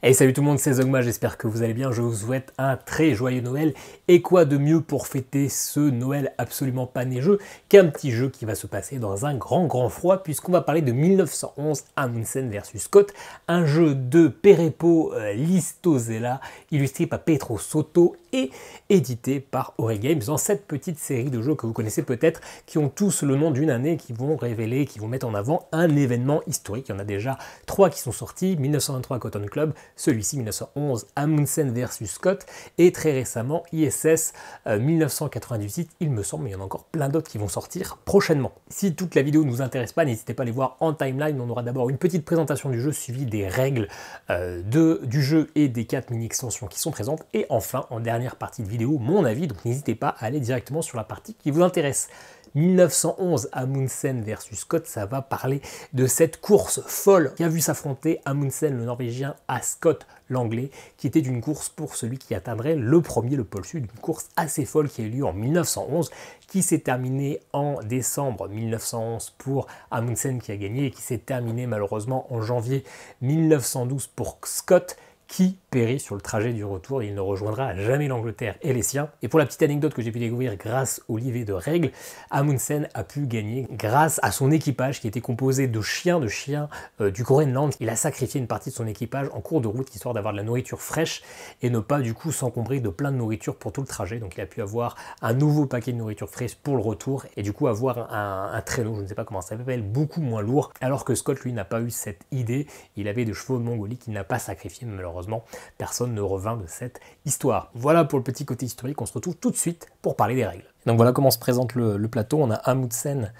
Hey salut tout le monde, c'est Zogma, j'espère que vous allez bien, je vous souhaite un très joyeux Noël et quoi de mieux pour fêter ce Noël absolument pas neigeux qu'un petit jeu qui va se passer dans un grand grand froid puisqu'on va parler de 1911 Amundsen versus Scott, un jeu de Perepo euh, Listozella illustré par Petro Soto et édité par Ori Games dans cette petite série de jeux que vous connaissez peut-être, qui ont tous le nom d'une année, qui vont révéler, qui vont mettre en avant un événement historique. Il y en a déjà trois qui sont sortis, 1923 Cotton Club, celui-ci 1911 Amundsen versus Scott, et très récemment ISS 1998, euh, il me semble, mais il y en a encore plein d'autres qui vont sortir prochainement. Si toute la vidéo ne vous intéresse pas, n'hésitez pas à les voir en timeline, on aura d'abord une petite présentation du jeu suivie des règles euh, du jeu et des quatre mini-extensions qui sont présentes, et enfin, en dernier partie de vidéo, mon avis, donc n'hésitez pas à aller directement sur la partie qui vous intéresse. 1911, Amundsen versus Scott, ça va parler de cette course folle qui a vu s'affronter Amundsen, le Norvégien, à Scott, l'Anglais, qui était d'une course pour celui qui atteindrait le premier, le pôle sud, une course assez folle qui a eu lieu en 1911, qui s'est terminée en décembre 1911 pour Amundsen qui a gagné et qui s'est terminée malheureusement en janvier 1912 pour Scott qui périt sur le trajet du retour il ne rejoindra jamais l'Angleterre et les siens. Et pour la petite anecdote que j'ai pu découvrir grâce au livret de règles, Amundsen a pu gagner grâce à son équipage qui était composé de chiens, de chiens euh, du Groenland. Il a sacrifié une partie de son équipage en cours de route histoire d'avoir de la nourriture fraîche et ne pas du coup s'encombrer de plein de nourriture pour tout le trajet. Donc il a pu avoir un nouveau paquet de nourriture fraîche pour le retour et du coup avoir un, un traîneau, je ne sais pas comment ça s'appelle, beaucoup moins lourd alors que Scott lui n'a pas eu cette idée. Il avait des chevaux de Mongolie qu'il n'a pas sacrifié malheureusement. Personne ne revint de cette histoire. Voilà pour le petit côté historique, on se retrouve tout de suite pour parler des règles. Donc voilà comment se présente le, plateau. On a Amundsen,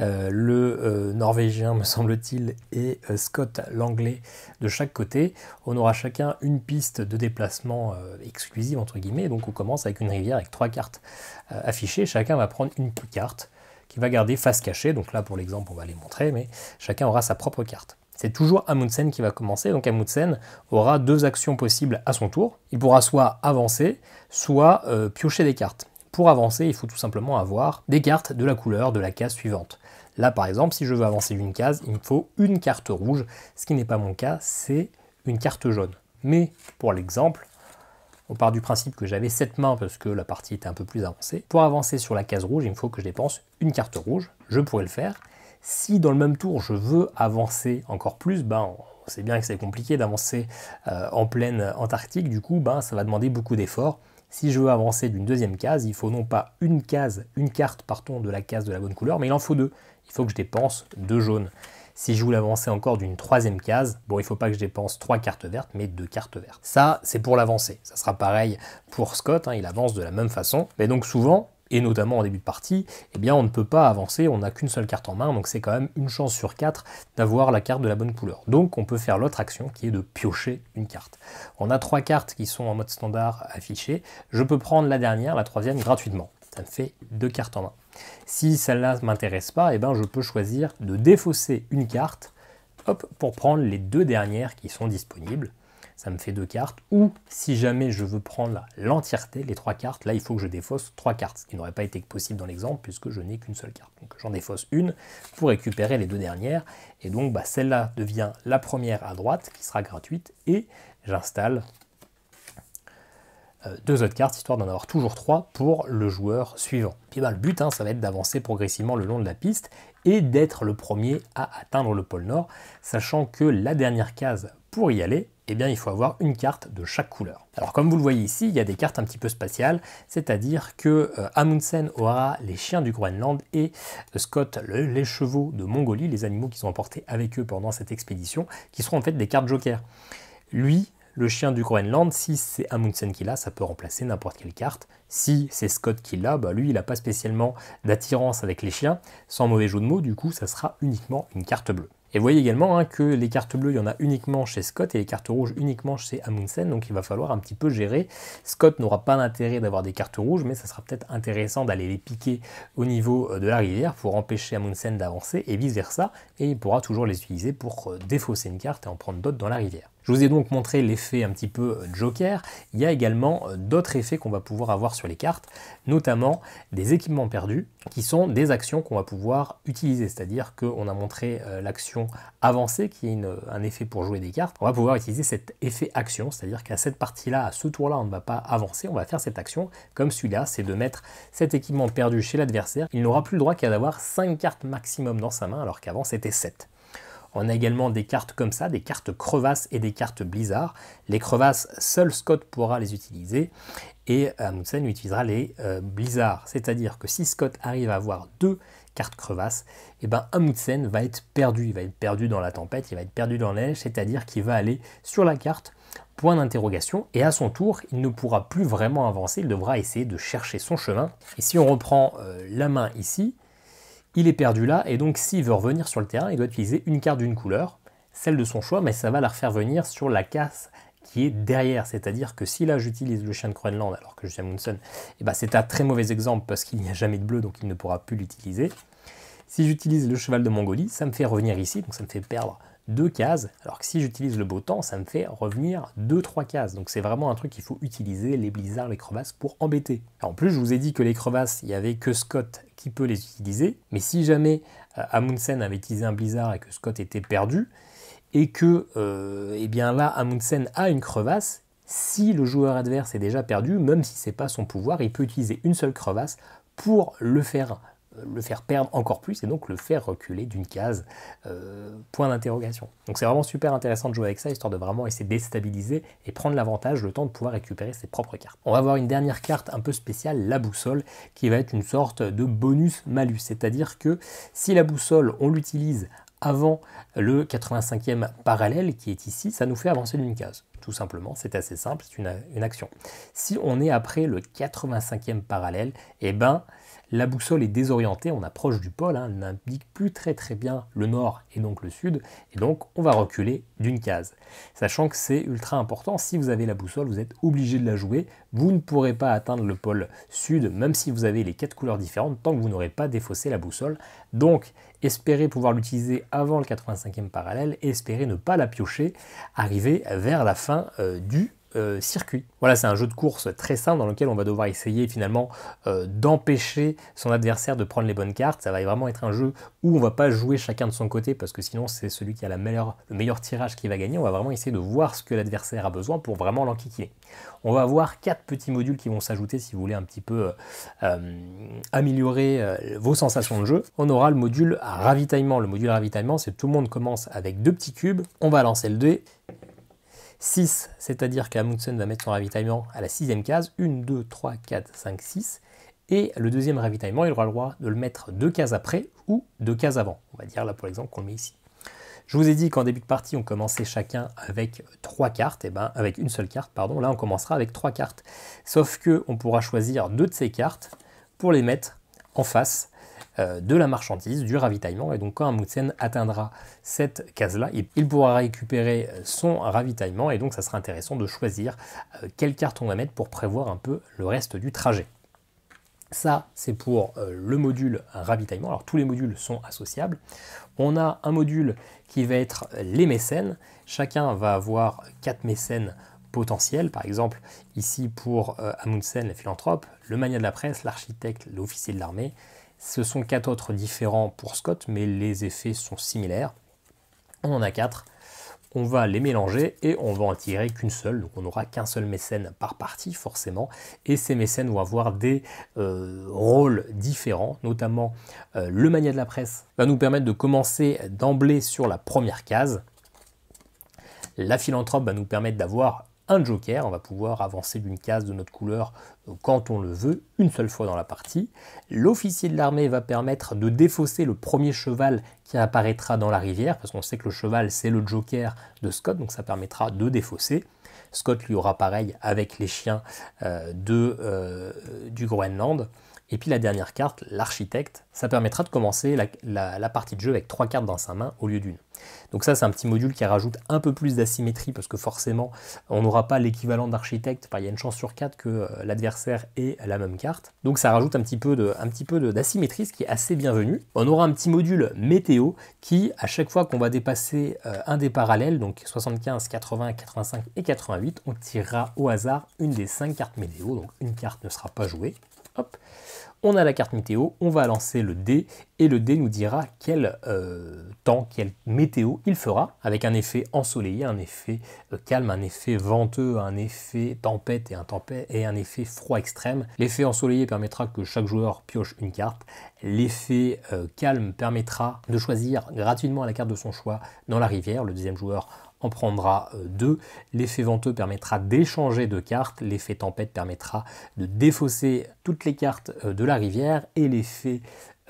euh, le euh, Norvégien me semble-t-il, et euh, Scott, l'Anglais, de chaque côté. On aura chacun une piste de déplacement exclusive, entre guillemets. Donc on commence avec une rivière avec trois cartes affichées. Chacun va prendre une carte qui va garder face cachée. Donc là, pour l'exemple, on va les montrer, mais chacun aura sa propre carte. C'est toujours Amundsen qui va commencer, donc Amundsen aura deux actions possibles à son tour. Il pourra soit avancer, soit euh, piocher des cartes. Pour avancer, il faut tout simplement avoir des cartes de la couleur de la case suivante. Là par exemple, si je veux avancer d'une case, il me faut une carte rouge, ce qui n'est pas mon cas, c'est une carte jaune. Mais pour l'exemple, on part du principe que j'avais cette mains parce que la partie était un peu plus avancée. Pour avancer sur la case rouge, il me faut que je dépense une carte rouge. Je pourrais le faire. Si dans le même tour, je veux avancer encore plus, ben, on sait bien que c'est compliqué d'avancer euh, en pleine Antarctique, du coup, ben, ça va demander beaucoup d'efforts. Si je veux avancer d'une deuxième case, il faut non pas une case, une carte, partons de la case de la bonne couleur, mais il en faut deux. Il faut que je dépense deux jaunes. Si je voulais avancer encore d'une troisième case, bon, il ne faut pas que je dépense trois cartes vertes, mais deux cartes vertes. Ça, c'est pour l'avancer. Ça sera pareil pour Scott, hein, il avance de la même façon. Mais donc souvent, et notamment en début de partie, eh bien on ne peut pas avancer, on n'a qu'une seule carte en main, donc c'est quand même une chance sur quatre d'avoir la carte de la bonne couleur. Donc on peut faire l'autre action qui est de piocher une carte. On a trois cartes qui sont en mode standard affichées, je peux prendre la dernière, la troisième gratuitement. Ça me fait deux cartes en main. Si celle-là ne m'intéresse pas, eh bien je peux choisir de défausser une carte hop, pour prendre les deux dernières qui sont disponibles ça me fait deux cartes. Ou si jamais je veux prendre l'entièreté, les trois cartes, là il faut que je défausse trois cartes, ce qui n'aurait pas été possible dans l'exemple puisque je n'ai qu'une seule carte. Donc j'en défausse une pour récupérer les deux dernières. Et donc bah, celle-là devient la première à droite qui sera gratuite et j'installe euh, deux autres cartes, histoire d'en avoir toujours trois pour le joueur suivant. Puis bah, le but, hein, ça va être d'avancer progressivement le long de la piste et d'être le premier à atteindre le pôle Nord, sachant que la dernière case pour y aller, eh bien il faut avoir une carte de chaque couleur. Alors comme vous le voyez ici, il y a des cartes un petit peu spatiales, c'est-à-dire que euh, Amundsen aura les chiens du Groenland et euh, Scott les chevaux de Mongolie, les animaux qui sont emportés avec eux pendant cette expédition, qui seront en fait des cartes joker. Lui, le chien du Groenland, si c'est Amundsen qui l'a, ça peut remplacer n'importe quelle carte. Si c'est Scott qui l'a, bah, lui, il n'a pas spécialement d'attirance avec les chiens. Sans mauvais jeu de mots, du coup, ça sera uniquement une carte bleue. Et vous voyez également hein, que les cartes bleues, il y en a uniquement chez Scott et les cartes rouges uniquement chez Amundsen, donc il va falloir un petit peu gérer. Scott n'aura pas l'intérêt d'avoir des cartes rouges, mais ça sera peut-être intéressant d'aller les piquer au niveau euh, de la rivière pour empêcher Amundsen d'avancer et vice-versa, et il pourra toujours les utiliser pour euh, défausser une carte et en prendre d'autres dans la rivière. Je vous ai donc montré l'effet un petit peu euh, joker. Il y a également euh, d'autres effets qu'on va pouvoir avoir sur les cartes, notamment des équipements perdus, qui sont des actions qu'on va pouvoir utiliser. C'est-à-dire qu'on a montré euh, l'action avancée, qui est un effet pour jouer des cartes. On va pouvoir utiliser cet effet action, c'est-à-dire qu'à cette partie-là, à ce tour-là, on ne va pas avancer, on va faire cette action comme celui-là, c'est de mettre cet équipement perdu chez l'adversaire. Il n'aura plus le droit qu'à avoir 5 cartes maximum dans sa main, alors qu'avant c'était 7. On a également des cartes comme ça, des cartes crevasses et des cartes blizzard. Les crevasses, seul Scott pourra les utiliser et Amundsen euh, utilisera les euh, blizzards. C'est-à-dire que si Scott arrive à avoir deux cartes crevasses, et eh ben Amundsen va être perdu. Il va être perdu dans la tempête, il va être perdu dans la c'est-à-dire qu'il va aller sur la carte point d'interrogation, et à son tour, il ne pourra plus vraiment avancer, il devra essayer de chercher son chemin. Et si on reprend euh, la main ici, il est perdu là, et donc s'il veut revenir sur le terrain, il doit utiliser une carte d'une couleur, celle de son choix, mais ça va la refaire venir sur la casse qui est derrière. C'est-à-dire que si là j'utilise le chien de Groenland alors que je suis à eh ben, c'est un très mauvais exemple parce qu'il n'y a jamais de bleu, donc il ne pourra plus l'utiliser. Si j'utilise le cheval de Mongolie, ça me fait revenir ici, donc ça me fait perdre deux cases, alors que si j'utilise le beau temps, ça me fait revenir deux, trois cases. Donc c'est vraiment un truc qu'il faut utiliser, les blizzards, les crevasses, pour embêter. En plus, je vous ai dit que les crevasses, il n'y avait que Scott qui peut les utiliser, mais si jamais euh, Amundsen avait utilisé un blizzard et que Scott était perdu, et que, euh, eh bien là, Amundsen a une crevasse, si le joueur adverse est déjà perdu, même si c'est pas son pouvoir, il peut utiliser une seule crevasse pour le faire le faire perdre encore plus et donc le faire reculer d'une case euh, point d'interrogation. Donc c'est vraiment super intéressant de jouer avec ça, histoire de vraiment essayer de déstabiliser et prendre l'avantage, le temps de pouvoir récupérer ses propres cartes. On va avoir une dernière carte un peu spéciale, la boussole, qui va être une sorte de bonus malus, c'est-à-dire que si la boussole on l'utilise avant le 85e parallèle qui est ici, ça nous fait avancer d'une case. Tout simplement, c'est assez simple, c'est une, action. Si on est après le 85e parallèle, eh ben, la boussole est désorientée, on approche du pôle, hein, elle n'indique plus très très bien le nord et donc le sud, et donc on va reculer d'une case. Sachant que c'est ultra important, si vous avez la boussole, vous êtes obligé de la jouer, vous ne pourrez pas atteindre le pôle sud, même si vous avez les quatre couleurs différentes, tant que vous n'aurez pas défaussé la boussole. Donc, espérer pouvoir l'utiliser avant le 85e parallèle et espérer ne pas la piocher, arriver vers la fin euh, du euh, circuit. Voilà, c'est un jeu de course très simple dans lequel on va devoir essayer finalement euh, d'empêcher son adversaire de prendre les bonnes cartes. Ça va vraiment être un jeu où on va pas jouer chacun de son côté parce que sinon c'est celui qui a le meilleur tirage qui va gagner. On va vraiment essayer de voir ce que l'adversaire a besoin pour vraiment l'enquiquiner. On va avoir quatre petits modules qui vont s'ajouter si vous voulez un petit peu euh, améliorer vos sensations de jeu. On aura le module ravitaillement. Le module ravitaillement, c'est tout le monde commence avec deux petits cubes. On va lancer le dé 6, c'est-à-dire qu'Amundsen va mettre son ravitaillement à la sixième case, 1, 2, 3, 4, 5, 6. Et le deuxième ravitaillement, il aura le droit de le mettre deux cases après ou deux cases avant. On va dire là, pour exemple, qu'on le met ici. Je vous ai dit qu'en début de partie, on commençait chacun avec trois cartes, et eh ben avec une seule carte, pardon. Là, on commencera avec trois cartes. Sauf que on pourra choisir deux de ces cartes pour les mettre en face euh, de la marchandise, du ravitaillement. Et donc quand Amundsen atteindra cette case-là, il pourra récupérer euh, son ravitaillement. Et donc ça sera intéressant de choisir euh, quelle carte on va mettre pour prévoir un peu le reste du trajet. Ça, c'est pour le module ravitaillement. Alors tous les modules sont associables. On a un module qui va être les mécènes. Chacun va avoir quatre mécènes potentiels. Par exemple, ici pour Amundsen, le philanthrope, le mania de la presse, l'architecte, l'officier de l'armée ce sont quatre autres différents pour Scott, mais les effets sont similaires. On en a quatre. On va les mélanger et on va en tirer qu'une seule. Donc on n'aura qu'un seul mécène par partie forcément. Et ces mécènes vont avoir des euh, rôles différents, notamment euh, le mania de la presse va nous permettre de commencer d'emblée sur la première case. La philanthrope va nous permettre d'avoir un joker, on va pouvoir avancer d'une case de notre couleur euh, quand on le veut, une seule fois dans la partie. L'officier de l'armée va permettre de défausser le premier cheval qui apparaîtra dans la rivière, parce qu'on sait que le cheval c'est le joker de Scott, donc ça permettra de défausser. Scott lui aura pareil avec les chiens euh, de, euh, du Groenland. Et puis la dernière carte, l'architecte, ça permettra de commencer la, partie de jeu avec trois cartes dans sa main au lieu d'une. Donc ça c'est un petit module qui rajoute un peu plus d'asymétrie parce que forcément on n'aura pas l'équivalent d'architecte, il y a une chance sur quatre que euh, l'adversaire ait la même carte. Donc ça rajoute un petit peu d'asymétrie ce qui est assez bienvenu. On aura un petit module météo qui à chaque fois qu'on va dépasser euh, un des parallèles, donc 75, 80, 85 et 88, on tirera au hasard une des cinq cartes météo, donc une carte ne sera pas jouée. Hop. On a la carte météo, on va lancer le dé et le dé nous dira quel euh, temps, quelle météo il fera avec un effet ensoleillé, un effet euh, calme, un effet venteux, un effet tempête et un, et un effet froid extrême. L'effet ensoleillé permettra que chaque joueur pioche une carte. L'effet euh, calme permettra de choisir gratuitement la carte de son choix dans la rivière. Le deuxième joueur en prendra euh, deux. L'effet venteux permettra d'échanger deux cartes, l'effet tempête permettra de défausser toutes les cartes euh, de la rivière et l'effet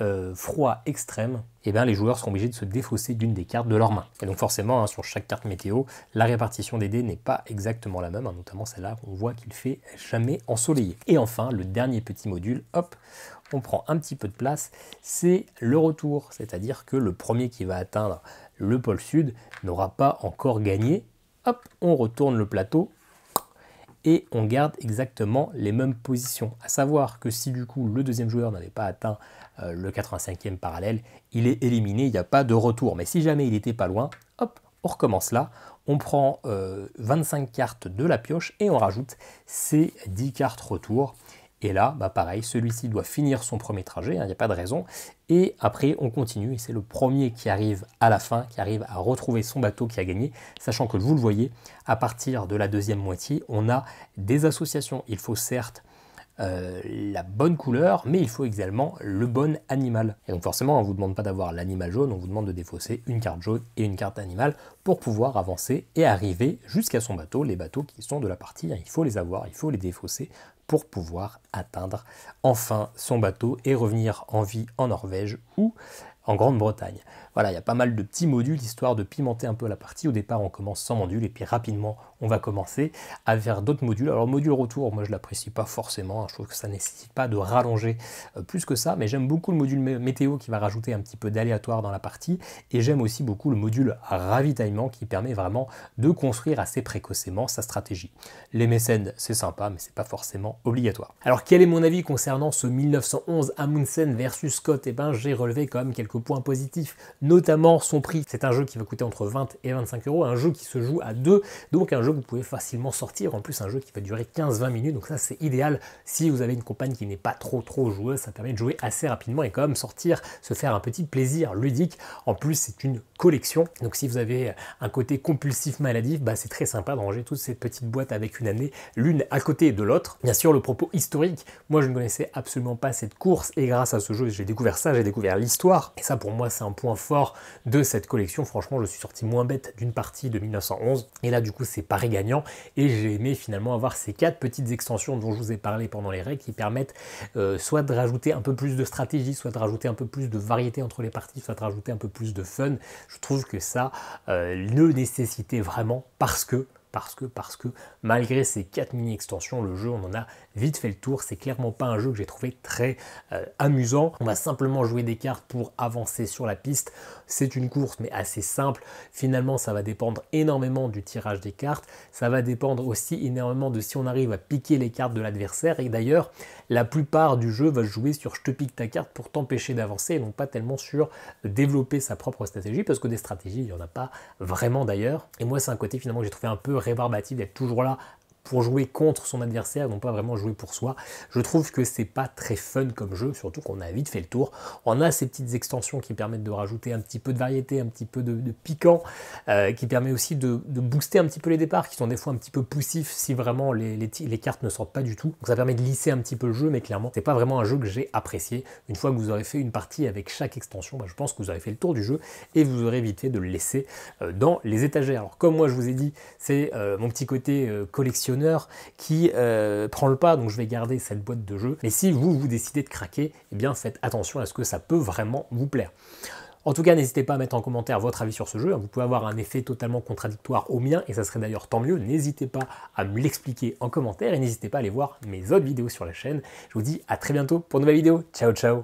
euh, froid extrême, et eh bien, les joueurs seront obligés de se défausser d'une des cartes de leur main. Et donc forcément, hein, sur chaque carte météo, la répartition des dés n'est pas exactement la même, hein, notamment celle-là, on voit qu'il fait jamais ensoleillé. Et enfin, le dernier petit module, hop, on prend un petit peu de place, c'est le retour. C'est-à-dire que le premier qui va atteindre le pôle sud n'aura pas encore gagné. Hop, on retourne le plateau et on garde exactement les mêmes positions. À savoir que si du coup le deuxième joueur n'avait pas atteint euh, le 85e parallèle, il est éliminé, il n'y a pas de retour. Mais si jamais il n'était pas loin, hop, on recommence là, on prend 25 euh, cartes de la pioche et on rajoute ces 10 cartes retour. Et là, bah, pareil, celui-ci doit finir son premier trajet, il hein, n'y a pas de raison. Et après, on continue, et c'est le premier qui arrive à la fin, qui arrive à retrouver son bateau qui a gagné, sachant que vous le voyez, à partir de la deuxième moitié, on a des associations. Il faut certes euh, la bonne couleur, mais il faut également le bon animal. Et donc forcément, on ne vous demande pas d'avoir l'animal jaune, on vous demande de défausser une carte jaune et une carte animale pour pouvoir avancer et arriver jusqu'à son bateau. Les bateaux qui sont de la partie, hein. il faut les avoir, il faut les défausser pour pouvoir atteindre enfin son bateau et revenir en vie en Norvège ou en Grande-Bretagne. Voilà, il y a pas mal de petits modules histoire de pimenter un peu la partie. Au départ, on commence sans module et puis rapidement, on va commencer à faire d'autres modules. Alors, module retour, moi je l'apprécie pas forcément. Hein. Je trouve que ça nécessite pas de rallonger euh, plus que ça, mais j'aime beaucoup le module météo qui va rajouter un petit peu d'aléatoire dans la partie et j'aime aussi beaucoup le module ravitaillement qui permet vraiment de construire assez précocement sa stratégie. Les mécènes, c'est sympa, mais c'est pas forcément obligatoire. Alors, quel est mon avis concernant ce 1911 Amundsen versus Scott Eh ben, j'ai relevé quand même quelques points positifs notamment son prix. C'est un jeu qui va coûter entre 20 et 25 euros, un jeu qui se joue à deux, donc un jeu que vous pouvez facilement sortir, en plus un jeu qui va durer 15-20 minutes, donc ça c'est idéal si vous avez une compagne qui n'est pas trop trop joueuse, ça permet de jouer assez rapidement et quand même sortir, se faire un petit plaisir ludique. En plus c'est une collection, donc si vous avez un côté compulsif maladif, bah, c'est très sympa de ranger toutes ces petites boîtes avec une année l'une à côté de l'autre. Bien sûr le propos historique, moi je ne connaissais absolument pas cette course et grâce à ce jeu j'ai découvert ça, j'ai découvert l'histoire et ça pour moi c'est un point fort de cette collection. Franchement, je suis sorti moins bête d'une partie de 1911. Et là, du coup, c'est pareil gagnant. Et j'ai aimé finalement avoir ces quatre petites extensions dont je vous ai parlé pendant les règles qui permettent euh, soit de rajouter un peu plus de stratégie, soit de rajouter un peu plus de variété entre les parties, soit de rajouter un peu plus de fun. Je trouve que ça euh, ne le nécessitait vraiment parce que parce que, parce que malgré ces 4 mini-extensions, le jeu, on en a vite fait le tour. C'est clairement pas un jeu que j'ai trouvé très euh, amusant. On va simplement jouer des cartes pour avancer sur la piste. C'est une course, mais assez simple. Finalement, ça va dépendre énormément du tirage des cartes. Ça va dépendre aussi énormément de si on arrive à piquer les cartes de l'adversaire. Et d'ailleurs, la plupart du jeu va jouer sur je te pique ta carte pour t'empêcher d'avancer et non pas tellement sur développer sa propre stratégie parce que des stratégies, il n'y en a pas vraiment d'ailleurs. Et moi, c'est un côté finalement que j'ai trouvé un peu rébarbatif d'être toujours là pour jouer contre son adversaire, non pas vraiment jouer pour soi. Je trouve que c'est pas très fun comme jeu, surtout qu'on a vite fait le tour. On a ces petites extensions qui permettent de rajouter un petit peu de variété, un petit peu de, piquant, euh, qui permet aussi de, booster un petit peu les départs, qui sont des fois un petit peu poussifs si vraiment les, cartes ne sortent pas du tout. Donc ça permet de lisser un petit peu le jeu, mais clairement, c'est pas vraiment un jeu que j'ai apprécié. Une fois que vous aurez fait une partie avec chaque extension, bah, je pense que vous aurez fait le tour du jeu et vous aurez évité de le laisser euh, dans les étagères. Alors comme moi je vous ai dit, c'est euh, mon petit côté collectionneur qui euh, prend le pas, donc je vais garder cette boîte de jeu. Mais si vous, vous décidez de craquer, eh bien faites attention à ce que ça peut vraiment vous plaire. En tout cas, n'hésitez pas à mettre en commentaire votre avis sur ce jeu. Vous pouvez avoir un effet totalement contradictoire au mien, et ça serait d'ailleurs tant mieux. N'hésitez pas à me l'expliquer en commentaire, et n'hésitez pas à aller voir mes autres vidéos sur la chaîne. Je vous dis à très bientôt pour une nouvelle vidéo. Ciao, ciao